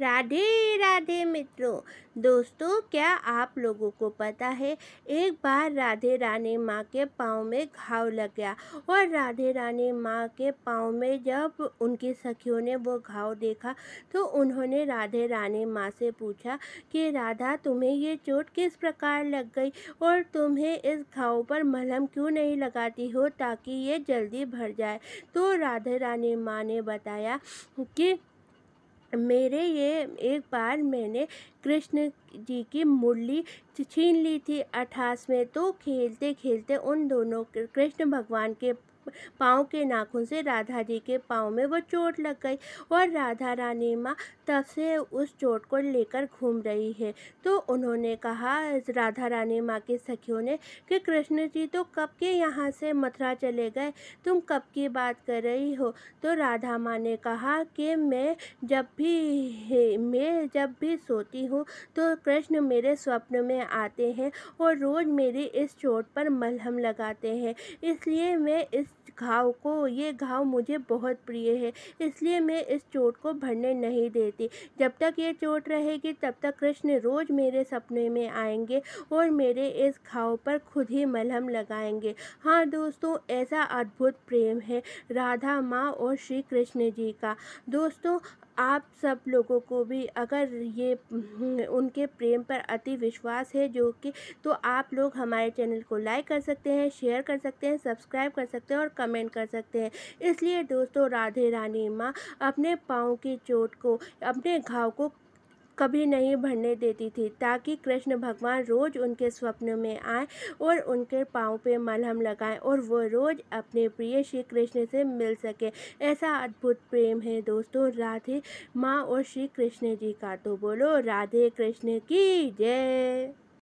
राधे राधे मित्रों दोस्तों क्या आप लोगों को पता है एक बार राधे रानी माँ के पाँव में घाव लग गया और राधे रानी माँ के पाँव में जब उनकी सखियों ने वो घाव देखा तो उन्होंने राधे रानी माँ से पूछा कि राधा तुम्हें ये चोट किस प्रकार लग गई और तुम्हें इस घाव पर मलहम क्यों नहीं लगाती हो ताकि ये जल्दी भर जाए तो राधे रानी माँ ने बताया कि मेरे ये एक बार मैंने कृष्ण जी की मुरली छीन ली थी अठास में तो खेलते खेलते उन दोनों कृष्ण भगवान के पाँव के नाखून से राधा जी के पाँव में वो चोट लग गई और राधा रानी माँ तब से उस चोट को लेकर घूम रही है तो उन्होंने कहा राधा रानी माँ के सखियों ने कि कृष्ण जी तो कब के यहाँ से मथुरा चले गए तुम कब की बात कर रही हो तो राधा माँ ने कहा कि मैं जब भी मैं जब भी सोती हूँ तो कृष्ण मेरे स्वप्न में में आते हैं और रोज़ मेरे इस चोट पर मलहम लगाते हैं इसलिए मैं इस घाव को ये घाव मुझे बहुत प्रिय है इसलिए मैं इस चोट को भरने नहीं देती जब तक ये चोट रहेगी तब तक कृष्ण रोज़ मेरे सपने में आएंगे और मेरे इस घाव पर खुद ही मलहम लगाएंगे हाँ दोस्तों ऐसा अद्भुत प्रेम है राधा माँ और श्री कृष्ण जी का दोस्तों आप सब लोगों को भी अगर ये हम्म, उनके प्रेम पर अति विश्वास है जो कि तो आप लोग हमारे चैनल को लाइक कर सकते हैं शेयर कर सकते हैं सब्सक्राइब कर सकते हैं और कमेंट कर सकते हैं इसलिए दोस्तों राधे रानी माँ अपने पाँव की चोट को अपने घाव को कभी नहीं भरने देती थी ताकि कृष्ण भगवान रोज़ उनके स्वप्न में आए और उनके पाँव पे मलहम लगाएं और वो रोज़ अपने प्रिय श्री कृष्ण से मिल सके ऐसा अद्भुत प्रेम है दोस्तों राधे माँ और श्री कृष्ण जी का तो बोलो राधे कृष्ण की जय